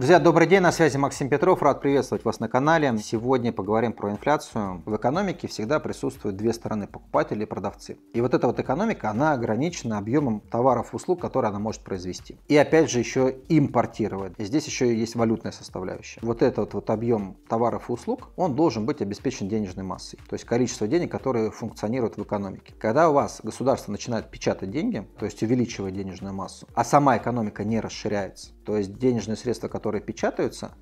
Друзья, добрый день, на связи Максим Петров, рад приветствовать вас на канале. Сегодня поговорим про инфляцию. В экономике всегда присутствуют две стороны, покупатели и продавцы. И вот эта вот экономика, она ограничена объемом товаров и услуг, которые она может произвести. И опять же еще импортировать. И здесь еще есть валютная составляющая. Вот этот вот объем товаров и услуг, он должен быть обеспечен денежной массой, то есть количество денег, которые функционируют в экономике. Когда у вас государство начинает печатать деньги, то есть увеличивать денежную массу, а сама экономика не расширяется, то есть денежные средства, которые печатаются,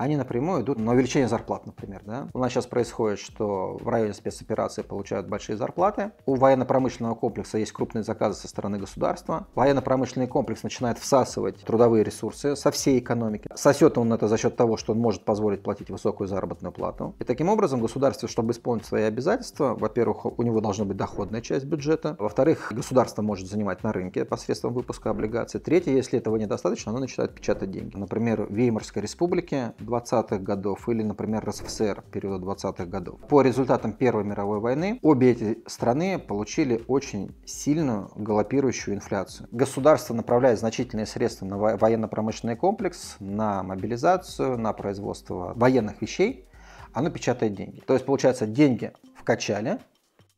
они напрямую идут на увеличение зарплат, например. Да? У нас сейчас происходит, что в районе спецоперации получают большие зарплаты. У военно-промышленного комплекса есть крупные заказы со стороны государства. Военно-промышленный комплекс начинает всасывать трудовые ресурсы со всей экономики. Сосет он это за счет того, что он может позволить платить высокую заработную плату. И таким образом государство, чтобы исполнить свои обязательства, во-первых, у него должна быть доходная часть бюджета. Во-вторых, государство может занимать на рынке посредством выпуска облигаций. Третье, если этого недостаточно, оно начинает печатать деньги. Например, в Веймарской республике 20-х годов или, например, РСФСР периода 20-х годов. По результатам Первой мировой войны обе эти страны получили очень сильную галопирующую инфляцию. Государство направляет значительные средства на военно-промышленный комплекс, на мобилизацию, на производство военных вещей. Оно печатает деньги. То есть, получается, деньги вкачали,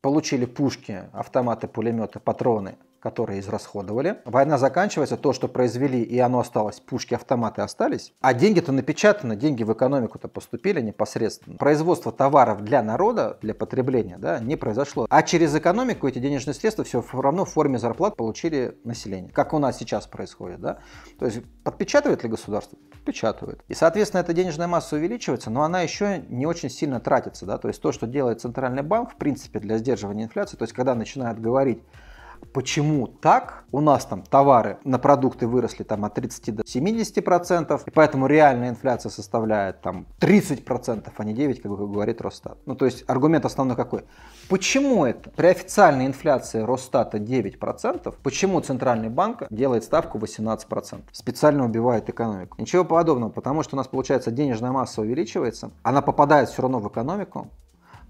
получили пушки, автоматы, пулеметы, патроны – которые израсходовали. Война заканчивается, то, что произвели, и оно осталось, пушки, автоматы остались. А деньги-то напечатаны, деньги в экономику-то поступили непосредственно. Производство товаров для народа, для потребления, да, не произошло. А через экономику эти денежные средства все равно в форме зарплат получили население. Как у нас сейчас происходит, да. То есть подпечатывает ли государство? Печатывает. И, соответственно, эта денежная масса увеличивается, но она еще не очень сильно тратится, да. То есть то, что делает Центральный банк, в принципе, для сдерживания инфляции, то есть когда начинает говорить почему так. У нас там товары на продукты выросли там от 30 до 70 процентов, и поэтому реальная инфляция составляет там 30 процентов, а не 9, как говорит Росстат. Ну, то есть аргумент основной какой? Почему это? При официальной инфляции Росстата 9 процентов, почему Центральный банк делает ставку 18 процентов? Специально убивает экономику. Ничего подобного, потому что у нас получается денежная масса увеличивается, она попадает все равно в экономику,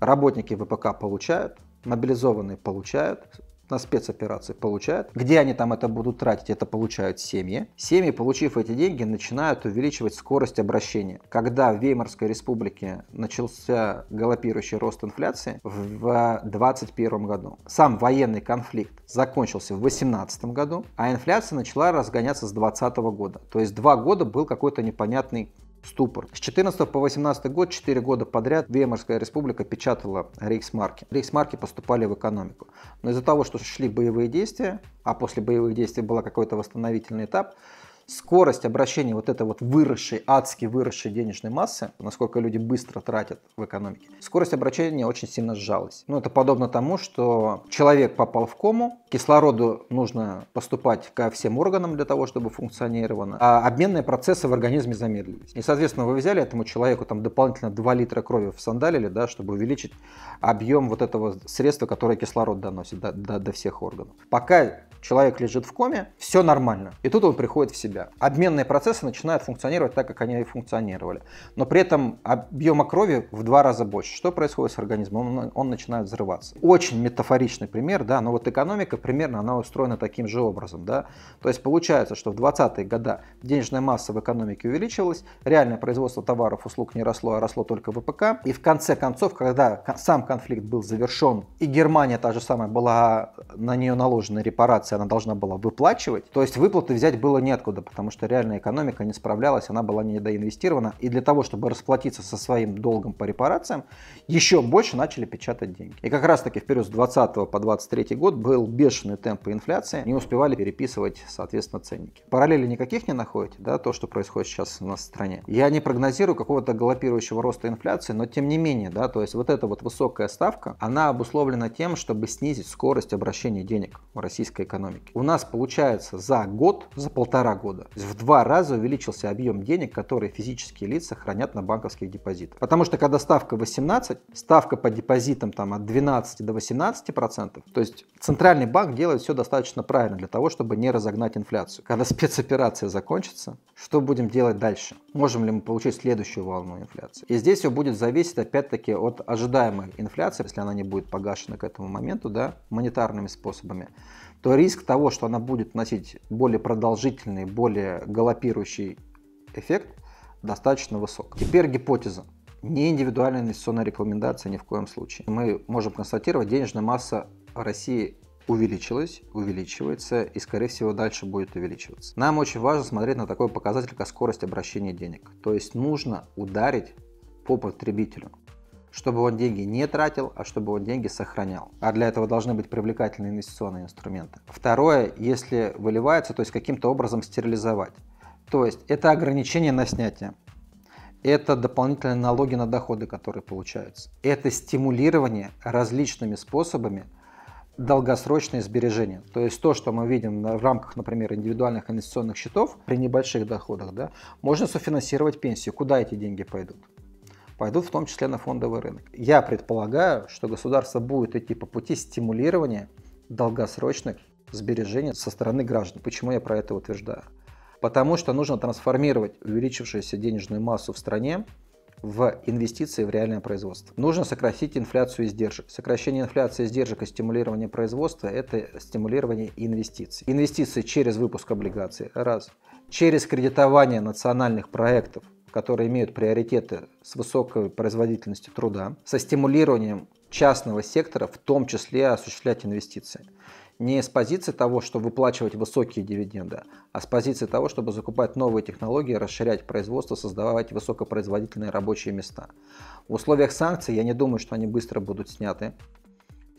работники ВПК получают, мобилизованные получают, на спецоперации получают. Где они там это будут тратить, это получают семьи. Семьи, получив эти деньги, начинают увеличивать скорость обращения. Когда в Веймарской республике начался галопирующий рост инфляции в 2021 году, сам военный конфликт закончился в 2018 году, а инфляция начала разгоняться с 2020 года. То есть два года был какой-то непонятный ступор. С 14 по 18 год, 4 года подряд, Веймарская республика печатала рейхсмарки. Рейхсмарки поступали в экономику. Но из-за того, что шли боевые действия, а после боевых действий был какой-то восстановительный этап, скорость обращения вот этой вот выросшей, адски выросшей денежной массы, насколько люди быстро тратят в экономике, скорость обращения очень сильно сжалась. Ну, это подобно тому, что человек попал в кому, кислороду нужно поступать ко всем органам для того, чтобы функционировало, а обменные процессы в организме замедлились. И, соответственно, вы взяли этому человеку там дополнительно 2 литра крови в сандалили, да, чтобы увеличить объем вот этого средства, которое кислород доносит до, до, до всех органов. Пока человек лежит в коме, все нормально. И тут он приходит в себя. Обменные процессы начинают функционировать так, как они и функционировали. Но при этом объема крови в два раза больше. Что происходит с организмом? Он, он начинает взрываться. Очень метафоричный пример, да, но вот экономика примерно она устроена таким же образом. Да? То есть получается, что в 20-е годы денежная масса в экономике увеличивалась, реальное производство товаров, услуг не росло, а росло только ВПК. И в конце концов, когда сам конфликт был завершен, и Германия та же самая была, на нее наложена репарация, она должна была выплачивать, то есть выплаты взять было неоткуда потому что реальная экономика не справлялась, она была недоинвестирована. И для того, чтобы расплатиться со своим долгом по репарациям, еще больше начали печатать деньги. И как раз таки в период с 20 по 23 год был бешеный темп инфляции, не успевали переписывать, соответственно, ценники. Параллели никаких не находите, да, то, что происходит сейчас у нас в стране. Я не прогнозирую какого-то галопирующего роста инфляции, но тем не менее, да, то есть вот эта вот высокая ставка, она обусловлена тем, чтобы снизить скорость обращения денег в российской экономике. У нас получается за год, за полтора года года. в два раза увеличился объем денег, которые физические лица хранят на банковских депозитах. Потому что когда ставка 18, ставка по депозитам там от 12 до 18 процентов, то есть центральный банк делает все достаточно правильно для того, чтобы не разогнать инфляцию. Когда спецоперация закончится, что будем делать дальше? Можем ли мы получить следующую волну инфляции? И здесь все будет зависеть опять-таки от ожидаемой инфляции, если она не будет погашена к этому моменту, да, монетарными способами, то риск того, что она будет носить более продолжительный, более более галопирующий эффект достаточно высок. Теперь гипотеза. Не индивидуальная инвестиционная рекомендация ни в коем случае. Мы можем констатировать, денежная масса России увеличилась, увеличивается и, скорее всего, дальше будет увеличиваться. Нам очень важно смотреть на такой показатель, как скорость обращения денег. То есть нужно ударить по потребителю чтобы он деньги не тратил, а чтобы он деньги сохранял. А для этого должны быть привлекательные инвестиционные инструменты. Второе, если выливается, то есть каким-то образом стерилизовать. То есть это ограничение на снятие. Это дополнительные налоги на доходы, которые получаются. Это стимулирование различными способами долгосрочные сбережения. То есть то, что мы видим в рамках, например, индивидуальных инвестиционных счетов при небольших доходах, да, можно софинансировать пенсию. Куда эти деньги пойдут? пойдут в том числе на фондовый рынок. Я предполагаю, что государство будет идти по пути стимулирования долгосрочных сбережений со стороны граждан. Почему я про это утверждаю? Потому что нужно трансформировать увеличившуюся денежную массу в стране в инвестиции в реальное производство. Нужно сократить инфляцию издержек. Сокращение инфляции издержек и стимулирование производства – это стимулирование инвестиций. Инвестиции через выпуск облигаций – раз. Через кредитование национальных проектов которые имеют приоритеты с высокой производительностью труда, со стимулированием частного сектора, в том числе осуществлять инвестиции. Не с позиции того, что выплачивать высокие дивиденды, а с позиции того, чтобы закупать новые технологии, расширять производство, создавать высокопроизводительные рабочие места. В условиях санкций я не думаю, что они быстро будут сняты.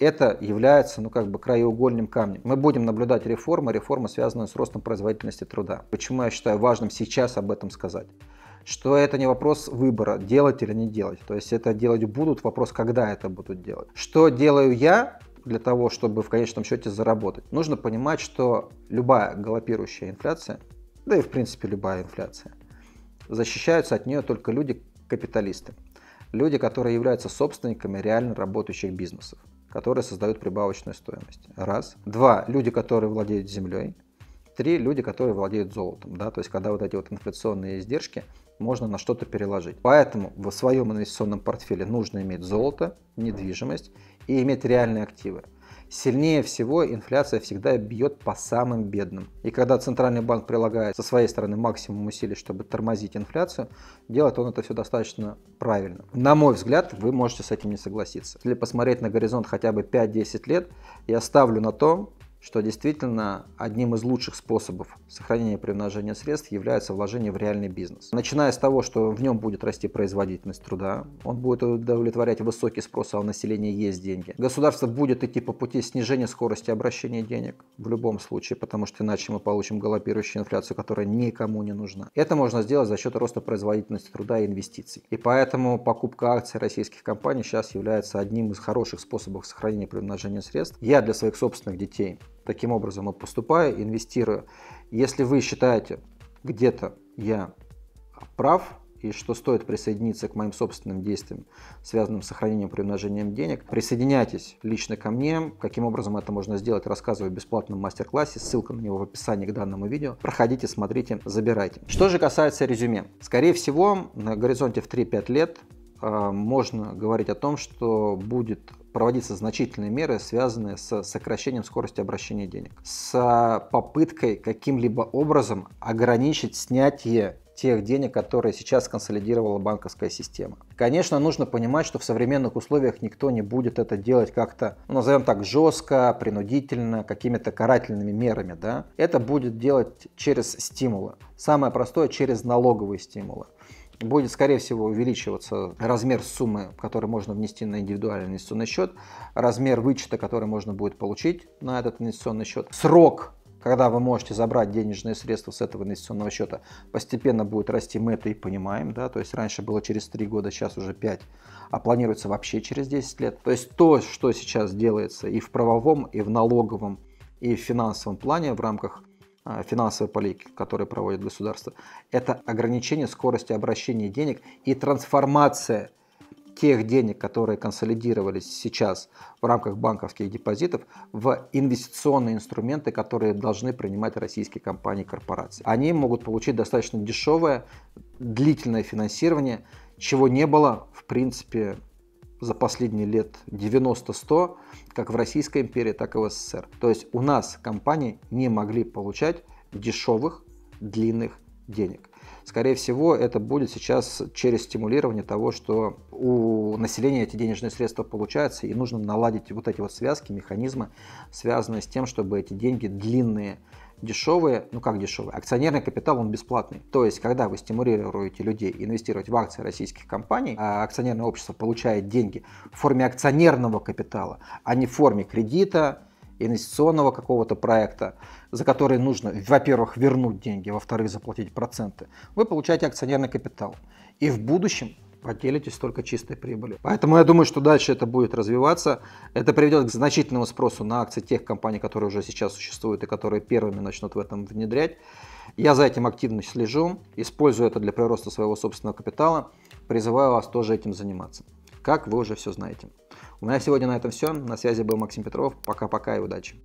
Это является, ну, как бы краеугольным камнем. Мы будем наблюдать реформы, реформы, связанные с ростом производительности труда. Почему я считаю важным сейчас об этом сказать? что это не вопрос выбора, делать или не делать. То есть это делать будут, вопрос, когда это будут делать. Что делаю я для того, чтобы в конечном счете заработать? Нужно понимать, что любая галопирующая инфляция, да и в принципе любая инфляция, защищаются от нее только люди-капиталисты. Люди, которые являются собственниками реально работающих бизнесов, которые создают прибавочную стоимость. Раз. Два. Люди, которые владеют землей. Три. Люди, которые владеют золотом. Да? То есть, когда вот эти вот инфляционные издержки – можно на что-то переложить. Поэтому в своем инвестиционном портфеле нужно иметь золото, недвижимость и иметь реальные активы. Сильнее всего инфляция всегда бьет по самым бедным. И когда центральный банк прилагает со своей стороны максимум усилий, чтобы тормозить инфляцию, делает он это все достаточно правильно. На мой взгляд, вы можете с этим не согласиться. Если посмотреть на горизонт хотя бы 5-10 лет, я ставлю на то, что действительно одним из лучших способов сохранения и приумножения средств является вложение в реальный бизнес. Начиная с того, что в нем будет расти производительность труда, он будет удовлетворять высокий спрос, а у населения есть деньги. Государство будет идти по пути снижения скорости обращения денег в любом случае, потому что иначе мы получим галопирующую инфляцию, которая никому не нужна. Это можно сделать за счет роста производительности труда и инвестиций. И поэтому покупка акций российских компаний сейчас является одним из хороших способов сохранения и приумножения средств. Я для своих собственных детей таким образом и поступаю, инвестирую. Если вы считаете, где-то я прав, и что стоит присоединиться к моим собственным действиям, связанным с сохранением и приумножением денег, присоединяйтесь лично ко мне. Каким образом это можно сделать, рассказываю в бесплатном мастер-классе, ссылка на него в описании к данному видео. Проходите, смотрите, забирайте. Что же касается резюме. Скорее всего, на горизонте в 3-5 лет э, можно говорить о том, что будет проводиться значительные меры, связанные с сокращением скорости обращения денег, с попыткой каким-либо образом ограничить снятие тех денег, которые сейчас консолидировала банковская система. Конечно, нужно понимать, что в современных условиях никто не будет это делать как-то, ну, назовем так, жестко, принудительно, какими-то карательными мерами. Да? Это будет делать через стимулы. Самое простое – через налоговые стимулы будет, скорее всего, увеличиваться размер суммы, которую можно внести на индивидуальный инвестиционный счет, размер вычета, который можно будет получить на этот инвестиционный счет, срок когда вы можете забрать денежные средства с этого инвестиционного счета, постепенно будет расти, мы это и понимаем, да, то есть раньше было через 3 года, сейчас уже 5, а планируется вообще через 10 лет. То есть то, что сейчас делается и в правовом, и в налоговом, и в финансовом плане в рамках а, финансовой политики, которую проводит государство, это ограничение скорости обращения денег и трансформация тех денег, которые консолидировались сейчас в рамках банковских депозитов, в инвестиционные инструменты, которые должны принимать российские компании и корпорации. Они могут получить достаточно дешевое, длительное финансирование, чего не было, в принципе, за последние лет 90-100, как в Российской империи, так и в СССР. То есть у нас компании не могли получать дешевых, длинных денег. Скорее всего, это будет сейчас через стимулирование того, что у населения эти денежные средства получаются, и нужно наладить вот эти вот связки, механизмы, связанные с тем, чтобы эти деньги длинные, дешевые, ну как дешевые, акционерный капитал, он бесплатный. То есть, когда вы стимулируете людей инвестировать в акции российских компаний, а акционерное общество получает деньги в форме акционерного капитала, а не в форме кредита, инвестиционного какого-то проекта, за который нужно, во-первых, вернуть деньги, во-вторых, заплатить проценты, вы получаете акционерный капитал. И в будущем поделитесь только чистой прибылью. Поэтому я думаю, что дальше это будет развиваться. Это приведет к значительному спросу на акции тех компаний, которые уже сейчас существуют и которые первыми начнут в этом внедрять. Я за этим активно слежу, использую это для прироста своего собственного капитала. Призываю вас тоже этим заниматься. Как вы уже все знаете. У меня сегодня на этом все. На связи был Максим Петров. Пока-пока и удачи.